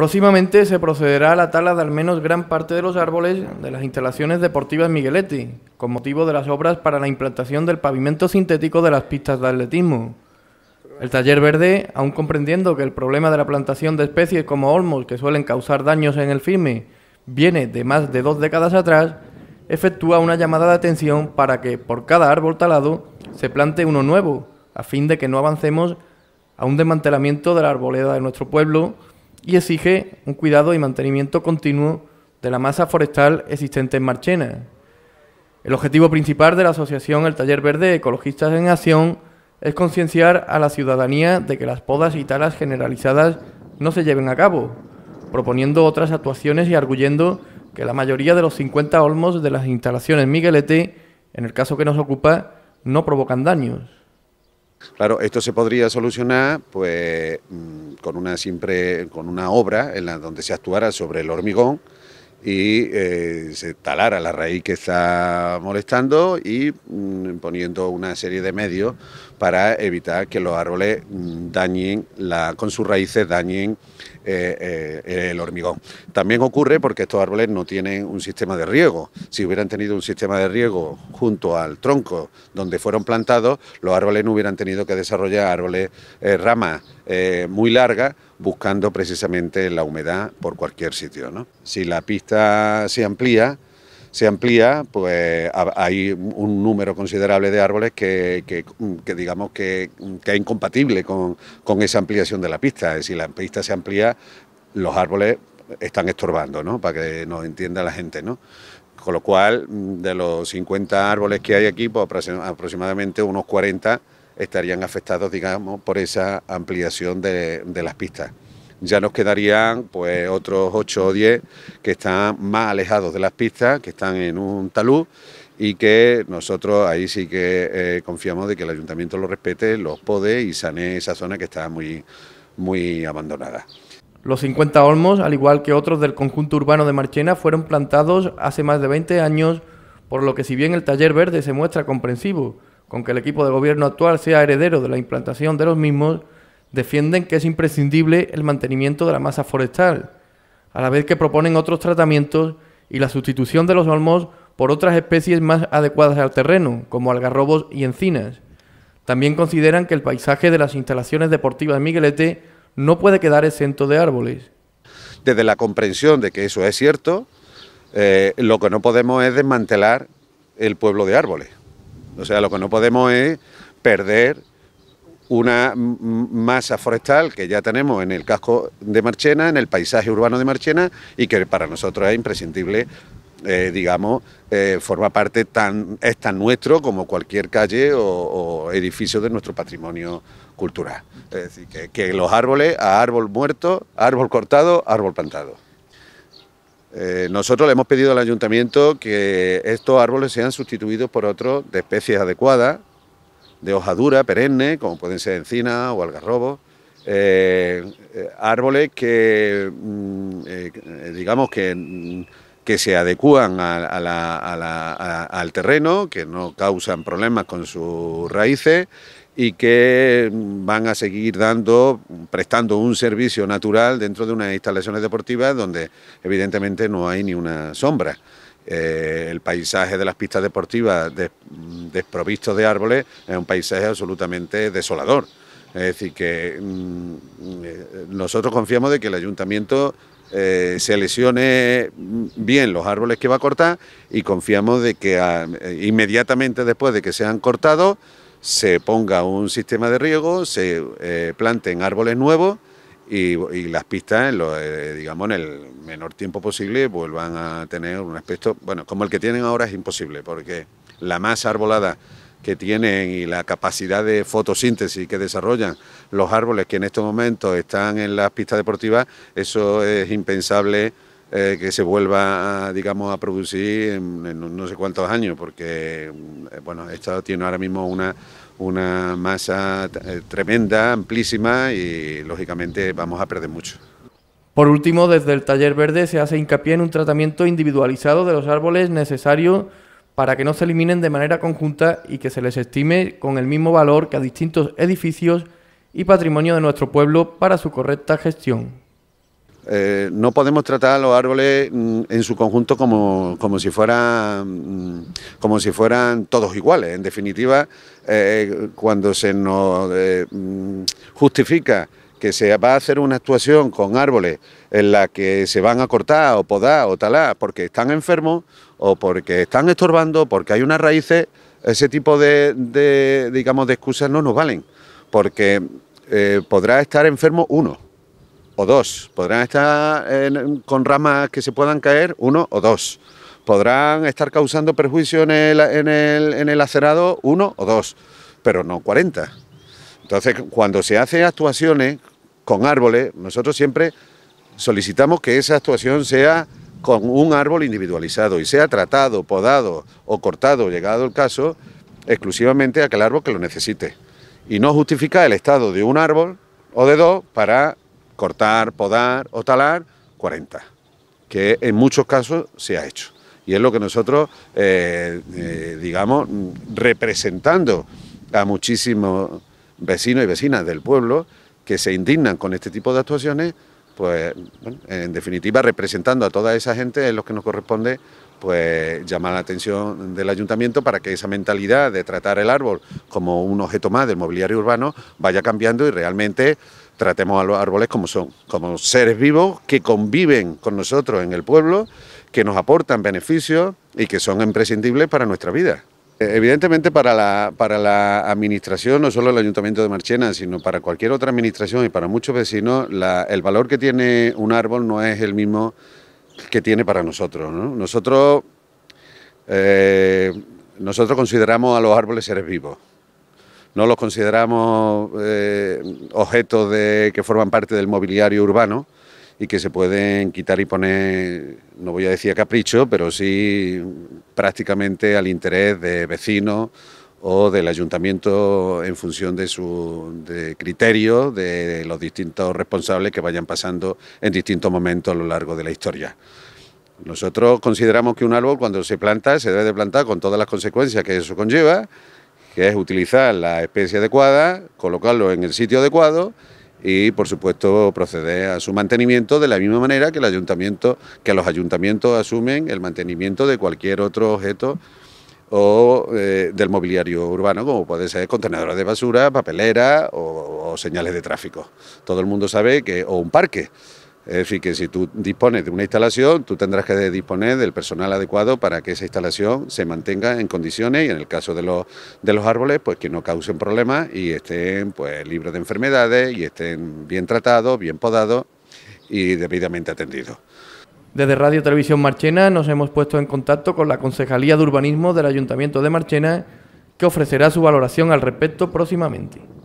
Próximamente se procederá a la tala de al menos gran parte de los árboles de las instalaciones deportivas Migueletti, con motivo de las obras para la implantación del pavimento sintético de las pistas de atletismo. El taller verde, aun comprendiendo que el problema de la plantación de especies como olmos que suelen causar daños en el firme viene de más de dos décadas atrás, efectúa una llamada de atención para que por cada árbol talado se plante uno nuevo, a fin de que no avancemos a un desmantelamiento de la arboleda de nuestro pueblo, y exige un cuidado y mantenimiento continuo de la masa forestal existente en Marchena. El objetivo principal de la asociación El Taller Verde Ecologistas en Acción es concienciar a la ciudadanía de que las podas y talas generalizadas no se lleven a cabo, proponiendo otras actuaciones y arguyendo que la mayoría de los 50 olmos de las instalaciones Miguelete, en el caso que nos ocupa, no provocan daños. Claro, esto se podría solucionar pues mm, con una con una obra en la donde se actuara sobre el hormigón y eh, se talara la raíz que está molestando y mm, poniendo una serie de medios para evitar que los árboles dañen, con sus raíces dañen eh, eh, el hormigón. También ocurre porque estos árboles no tienen un sistema de riego. Si hubieran tenido un sistema de riego junto al tronco donde fueron plantados, los árboles no hubieran tenido que desarrollar árboles, eh, ramas muy largas, buscando precisamente la humedad por cualquier sitio. Si la pista se amplía, se amplía, pues hay un número considerable de árboles que, digamos que, que, es incompatible con, esa ampliación de la pista. Es decir, la pista se amplía, los árboles están estorbando, ¿no? Para que nos entienda la gente, Con lo cual, de los 50 árboles que hay aquí, pues aproximadamente unos 40 estarían afectados, digamos, por esa ampliación de, de las pistas ya nos quedarían pues otros 8 o 10 que están más alejados de las pistas, que están en un talud y que nosotros ahí sí que eh, confiamos de que el ayuntamiento lo respete, los pode y sane esa zona que está muy, muy abandonada. Los 50 olmos, al igual que otros del conjunto urbano de Marchena, fueron plantados hace más de 20 años, por lo que si bien el taller verde se muestra comprensivo con que el equipo de gobierno actual sea heredero de la implantación de los mismos, defienden que es imprescindible el mantenimiento de la masa forestal, a la vez que proponen otros tratamientos y la sustitución de los olmos por otras especies más adecuadas al terreno, como algarrobos y encinas. También consideran que el paisaje de las instalaciones deportivas de Miguelete no puede quedar exento de árboles. Desde la comprensión de que eso es cierto, eh, lo que no podemos es desmantelar el pueblo de árboles. O sea, lo que no podemos es perder una masa forestal que ya tenemos en el casco de Marchena, en el paisaje urbano de Marchena y que para nosotros es imprescindible eh, digamos, eh, forma parte tan, es tan nuestro como cualquier calle o, edificio de nuestro patrimonio cultural. Es decir, que, los árboles, árbol muerto, árbol cortado, árbol plantado. Eh, nosotros le hemos pedido al ayuntamiento que estos árboles sean sustituidos por otros de especies adecuadas de hoja dura, perenne, como pueden ser encina o algarrobo eh, eh, árboles que, mm, eh, digamos, que, mm, que se adecúan al terreno, que no causan problemas con sus raíces y que mm, van a seguir dando, prestando un servicio natural dentro de unas instalaciones deportivas donde evidentemente no hay ni una sombra. el paisaje de las pistas deportivas desprovisto de árboles es un paisaje absolutamente desolador. Es decir, que mm, eh, nosotros confiamos de que el ayuntamiento eh, se lesione bien los árboles que va a cortar y confiamos de que ah, eh, inmediatamente después de que sean cortados se ponga un sistema de riego, se planten árboles nuevos y, las pistas, digamos, en el menor tiempo posible vuelvan a tener un aspecto, bueno, como el que tienen ahora es imposible porque la masa arbolada que tienen y la capacidad de fotosíntesis que desarrollan los árboles que en estos momentos están en las pistas deportivas, eso es impensable eh, que se vuelva, digamos, a producir en, no sé cuántos años, porque, eh, bueno, esto tiene ahora mismo una, una masa eh, tremenda, amplísima y, lógicamente, vamos a perder mucho. Por último, desde el Taller Verde se hace hincapié en un tratamiento individualizado de los árboles necesario para que no se eliminen de manera conjunta y que se les estime con el mismo valor que a distintos edificios y patrimonio de nuestro pueblo para su correcta gestión. Eh, no podemos tratar a los árboles mm, en su conjunto como, si, fueran, mm, como si fueran todos iguales. En definitiva, eh, cuando se nos eh, mm, justifica que se va a hacer una actuación con árboles en la que se van a cortar o podar o talar porque están enfermos o porque están estorbando, porque hay unas raíces, ese tipo de, digamos, de excusas no nos valen, porque eh, podrá estar enfermo uno o dos, podrán estar con ramas que se puedan caer uno o dos, podrán estar causando perjuicio en el, en el, acerado uno o dos, pero no 40. Entonces, cuando se hacen actuaciones con árboles, nosotros siempre solicitamos que esa actuación sea con un árbol individualizado y sea tratado, podado o cortado, llegado el caso, exclusivamente a aquel árbol que lo necesite. Y no justifica el estado de un árbol o de dos para cortar, podar o talar 40, que en muchos casos se ha hecho. Y es lo que nosotros, eh, eh, digamos, representando a muchísimos vecinos y vecinas del pueblo, que se indignan con este tipo de actuaciones, pues en definitiva representando a toda esa gente ...en lo que nos corresponde pues llamar la atención del ayuntamiento para que esa mentalidad de tratar el árbol como un objeto más del mobiliario urbano vaya cambiando y realmente tratemos a los árboles como son, como seres vivos que conviven con nosotros en el pueblo, que nos aportan beneficios y que son imprescindibles para nuestra vida. Eh, evidentemente para la, administración, no solo el Ayuntamiento de Marchena, sino para cualquier otra administración y para muchos vecinos, el valor que tiene un árbol no es el mismo que tiene para nosotros. Nosotros, eh, nosotros consideramos a los árboles seres vivos. No los consideramos eh, objetos que forman parte del mobiliario urbano, y que se pueden quitar y poner, no voy a decir a capricho, pero sí prácticamente al interés de vecinos o del ayuntamiento en función de su de criterio, de los distintos responsables que vayan pasando en distintos momentos a lo largo de la historia. Nosotros consideramos que un árbol cuando se planta se debe de plantar con todas las consecuencias que eso conlleva, que es utilizar la especie adecuada, colocarlo en el sitio adecuado y por supuesto proceder a su mantenimiento de la misma manera que el ayuntamiento que los ayuntamientos asumen el mantenimiento de cualquier otro objeto o eh, del mobiliario urbano, como puede ser contenedores de basura, papelera o señales de tráfico. Todo el mundo sabe que, o un parque, es decir, que si tú dispones de una instalación, tú tendrás que disponer del personal adecuado para que esa instalación se mantenga en condiciones y en el caso de los, de los árboles, pues que no causen problemas y estén pues libres de enfermedades y estén bien tratados, bien podados y debidamente atendidos. Desde Radio Televisión Marchena nos hemos puesto en contacto con la Concejalía de Urbanismo del Ayuntamiento de Marchena, que ofrecerá su valoración al respecto próximamente.